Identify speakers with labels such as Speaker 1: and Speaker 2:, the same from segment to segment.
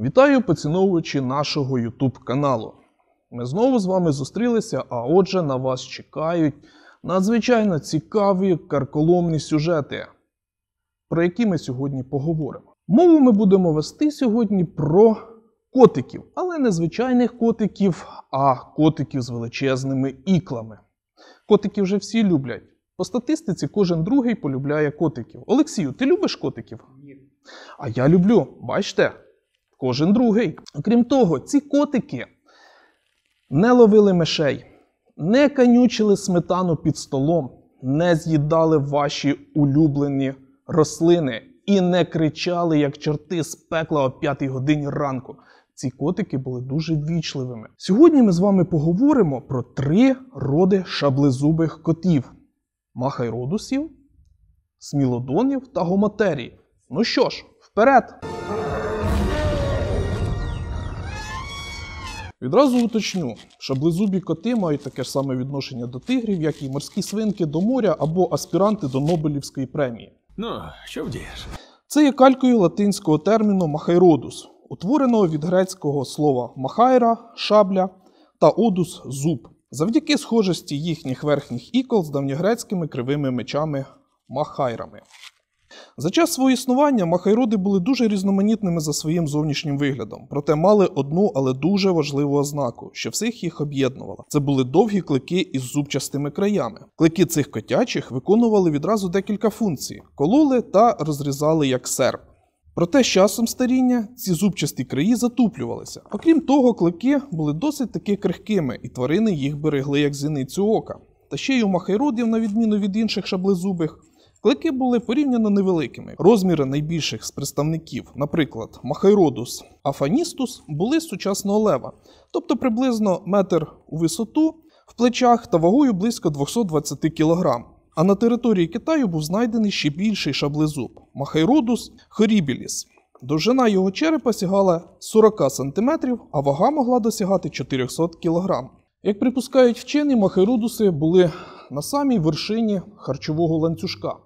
Speaker 1: Вітаю поціновувачі нашого YouTube каналу. Ми знову з вами зустрілися, а отже, на вас чекають надзвичайно цікаві карколомні сюжети, про які ми сьогодні поговоримо. Мову ми будемо вести сьогодні про котиків, але не звичайних котиків, а котиків з величезними іклами. Котики вже всі люблять. По статистиці кожен другий полюбляє котиків. Олексію, ти любиш котиків? Ні. А я люблю, бачите? кожен другий. Крім того, ці котики не ловили мишей, не канючили сметану під столом, не з'їдали ваші улюблені рослини і не кричали, як чорти з пекла о 5 годині ранку. Ці котики були дуже вічливими. Сьогодні ми з вами поговоримо про три роди шаблезубих котів: махайродусів, смілодонів та гомотерії. Ну що ж, вперед! Відразу уточню, що близубі коти мають таке ж саме відношення до тигрів, як і морські свинки до моря або аспіранти до Нобелівської премії. Ну, що вдієш? Це є калькою латинського терміну махайродус, утвореного від грецького слова махайра, шабля та одус зуб, завдяки схожості їхніх верхніх ікол з давньогрецькими кривими мечами махайрами. За час свого існування махайроди були дуже різноманітними за своїм зовнішнім виглядом, проте мали одну, але дуже важливу ознаку, що всіх їх об'єднувала. Це були довгі клики із зубчастими краями. Клики цих котячих виконували відразу декілька функцій: кололи та розрізали як серп. Проте з часом старіння ці зубчасті краї затуплювалися. Окрім того, клики були досить таки крихкими, і тварини їх берегли як зіницю ока. Та ще й у махайродів, на відміну від інших шаблезубих, Клики були порівняно невеликими. Розміри найбільших з представників, наприклад, Махайродус Афаністус, були сучасного лева, тобто приблизно метр у висоту в плечах та вагою близько 220 кг. А на території Китаю був знайдений ще більший шаблезуб Махайродус хорібіліс. Довжина його черепа сягала 40 см, а вага могла досягати 400 кг. Як припускають вчені, махерудуси були на самій вершині харчового ланцюжка.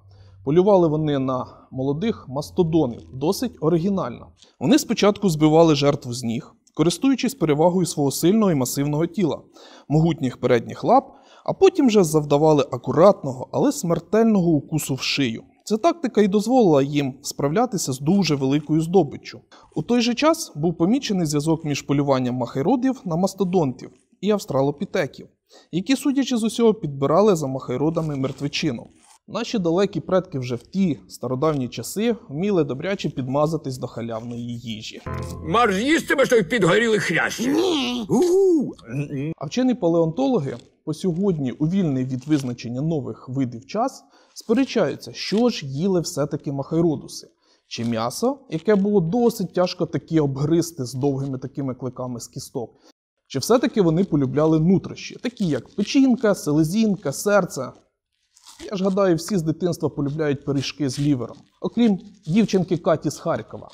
Speaker 1: Полювали вони на молодих мастодонів досить оригінально. Вони спочатку збивали жертву з ніг, користуючись перевагою свого сильного і масивного тіла, могутніх передніх лап, а потім вже завдавали акуратного, але смертельного укусу в шию. Ця тактика і дозволила їм справлятися з дуже великою здобиччю. У той же час був помічений зв'язок між полюванням махайродів на мастодонтів і австралопітеків, які, судячи з усього, підбирали за махайродами мертвечину. Наші далекі предки вже в ті стародавні часи вміли добряче підмазатись до халявної їжі. Марш їстиме, що підгоріли хрящі. Ні. А вчені палеонтологи по сьогодні, у вільний від визначення нових видів час, сперечаються, що ж їли все-таки махайродуси. Чи м'ясо, яке було досить тяжко такі обгризти з довгими такими кликами з кісток, чи все-таки вони полюбляли нутрощі, такі як печінка, селезінка, серце я ж гадаю, всі з дитинства полюбляють пиріжки з лівером. Окрім дівчинки Каті з Харкова.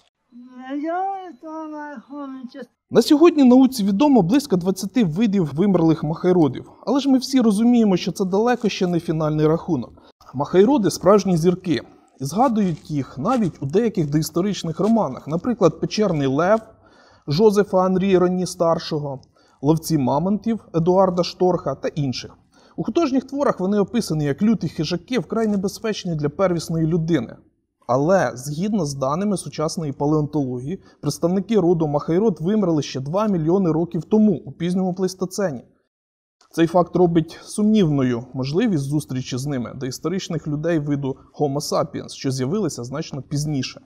Speaker 1: На сьогодні науці відомо близько 20 видів вимерлих махайродів. Але ж ми всі розуміємо, що це далеко ще не фінальний рахунок. Махайроди справжні зірки. І згадують їх навіть у деяких доісторичних романах, наприклад, Печерний Лев Жозефа Анрі Ронні старшого, ловці Мамонтів Едуарда Шторха та інших. У художніх творах вони описані як люті хижаки, вкрай небезпечні для первісної людини. Але згідно з даними сучасної палеонтології, представники роду Махайрод вимерли ще 2 мільйони років тому у пізньому плейстоцені. Цей факт робить сумнівною можливість зустрічі з ними до історичних людей виду Homo sapiens, що з'явилися значно пізніше.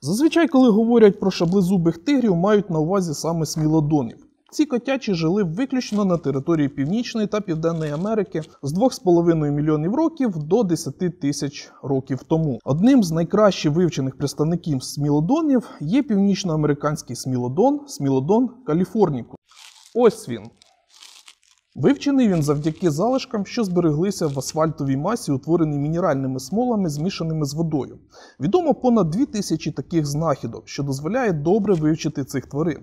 Speaker 1: Зазвичай, коли говорять про шаблезубих тигрів, мають на увазі саме смілодонів. Ці котячі жили виключно на території Північної та Південної Америки з 2,5 мільйонів років до 10 тисяч років тому. Одним з найкраще вивчених представників смілодонів є північноамериканський смілодон, смілодон Каліфорніку. Ось він. Вивчений він завдяки залишкам, що збереглися в асфальтовій масі, утвореній мінеральними смолами, змішаними з водою. Відомо понад 2000 таких знахідок, що дозволяє добре вивчити цих тварин.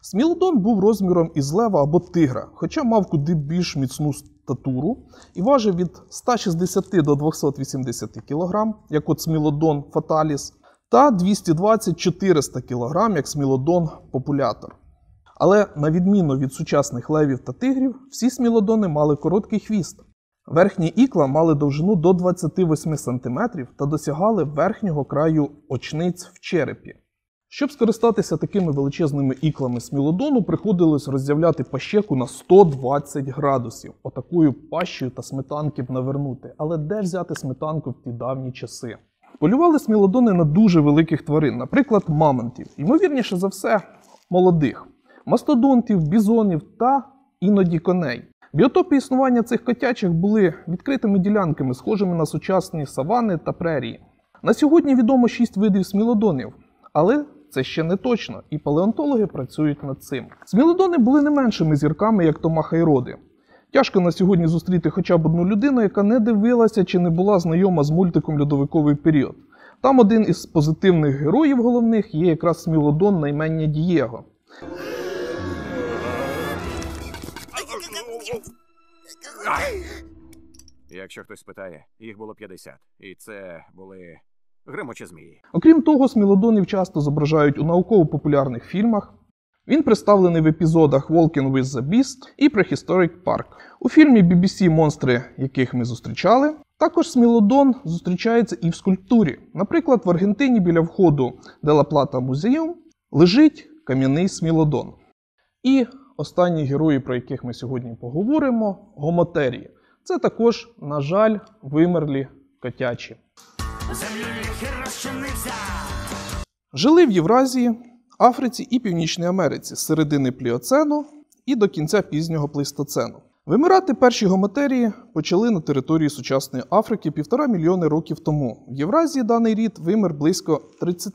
Speaker 1: Смілодон був розміром із лева або тигра, хоча мав куди більш міцну статуру і важив від 160 до 280 кг, як от смілодон фаталіс, та 220-400 кг, як смілодон популятор. Але, на відміну від сучасних левів та тигрів, всі смілодони мали короткий хвіст. Верхні ікла мали довжину до 28 см та досягали верхнього краю очниць в черепі. Щоб скористатися такими величезними іклами смілодону, приходилось роз'являти пащеку на 120 градусів, отакою пащею та сметанки б навернути. Але де взяти сметанку в ті давні часи? Полювали смілодони на дуже великих тварин, наприклад, мамонтів, ймовірніше за все, молодих мастодонтів, бізонів та іноді коней. Біотопи існування цих котячих були відкритими ділянками, схожими на сучасні савани та прерії. На сьогодні відомо шість видів смілодонів, але це ще не точно, і палеонтологи працюють над цим. Смілодони були не меншими зірками, як Томаха і Роди. Тяжко на сьогодні зустріти хоча б одну людину, яка не дивилася чи не була знайома з мультиком льодовиковий період. Там один із позитивних героїв головних є якраз смілодон наймення Дієго. Якщо хтось питає, їх було 50. І це були гримочі змії. Окрім того, смілодонів часто зображають у науково-популярних фільмах. Він представлений в епізодах Walking with the Beast і Prehistoric Park. У фільмі BBC Монстри, яких ми зустрічали. Також смілодон зустрічається і в скульптурі. Наприклад, в Аргентині біля входу Делаплата Плата музею лежить кам'яний смілодон. І Останні герої, про яких ми сьогодні поговоримо, гоматерії. Це також, на жаль, вимерлі котячі. Жили в Євразії, Африці і Північній Америці з середини пліоцену і до кінця пізнього плейстоцену. Вимирати перші гоматерії почали на території сучасної Африки півтора мільйони років тому. В Євразії даний рід вимер близько 30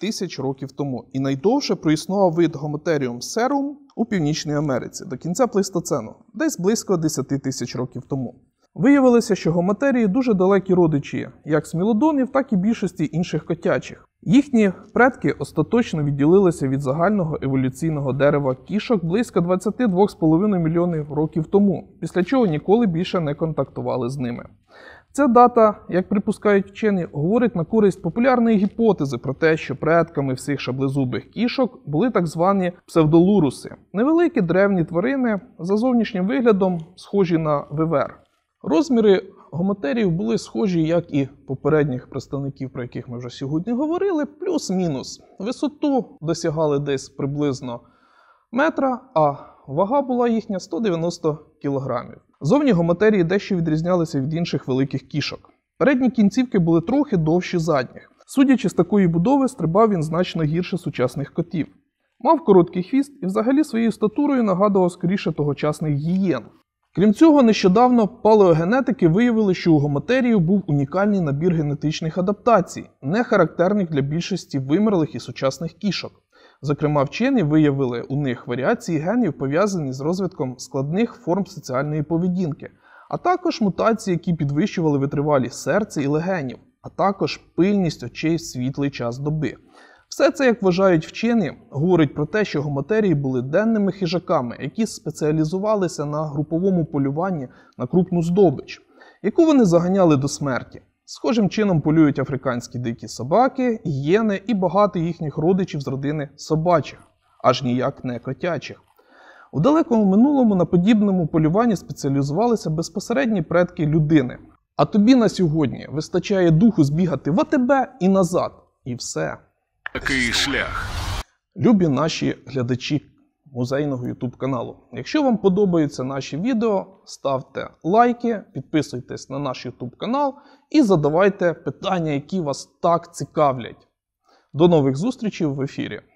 Speaker 1: тисяч років тому і найдовше проіснував вид гоматеріум серум у Північній Америці до кінця плейстоцену, десь близько 10 тисяч років тому. Виявилося, що гоматерії дуже далекі родичі, як смілодонів, так і більшості інших котячих. Їхні предки остаточно відділилися від загального еволюційного дерева кішок близько 22,5 мільйонів років тому, після чого ніколи більше не контактували з ними. Ця дата, як припускають вчені, говорить на користь популярної гіпотези про те, що предками всіх шаблезубих кішок були так звані псевдолуруси невеликі древні тварини за зовнішнім виглядом, схожі на вивер. Розміри гомотерів були схожі, як і попередніх представників, про яких ми вже сьогодні говорили, плюс-мінус. Висоту досягали десь приблизно метра, а вага була їхня 190 кг. Зовні гоматерії дещо відрізнялися від інших великих кішок. Передні кінцівки були трохи довші задніх. Судячи з такої будови, стрибав він значно гірше сучасних котів. Мав короткий хвіст і взагалі своєю статурою нагадував скоріше тогочасних гієн. Крім цього, нещодавно палеогенетики виявили, що у гоматерію був унікальний набір генетичних адаптацій, не характерних для більшості вимерлих і сучасних кішок. Зокрема, вчені виявили у них варіації генів пов'язані з розвитком складних форм соціальної поведінки, а також мутації, які підвищували витривалість серця і легенів, а також пильність очей в світлий час доби. Все це, як вважають вчені, говорить про те, що гоматерії були денними хижаками, які спеціалізувалися на груповому полюванні на крупну здобич, яку вони заганяли до смерті. Схожим чином полюють африканські дикі собаки, гієни і багато їхніх родичів з родини собачих, аж ніяк не котячих. У далекому минулому на подібному полюванні спеціалізувалися безпосередні предки людини. А тобі на сьогодні вистачає духу збігати в АТБ і назад. І все. Такий шлях. Любі наші глядачі музейного YouTube каналу. Якщо вам подобаються наші відео, ставте лайки, підписуйтесь на наш YouTube канал і задавайте питання, які вас так цікавлять. До нових зустрічей в ефірі!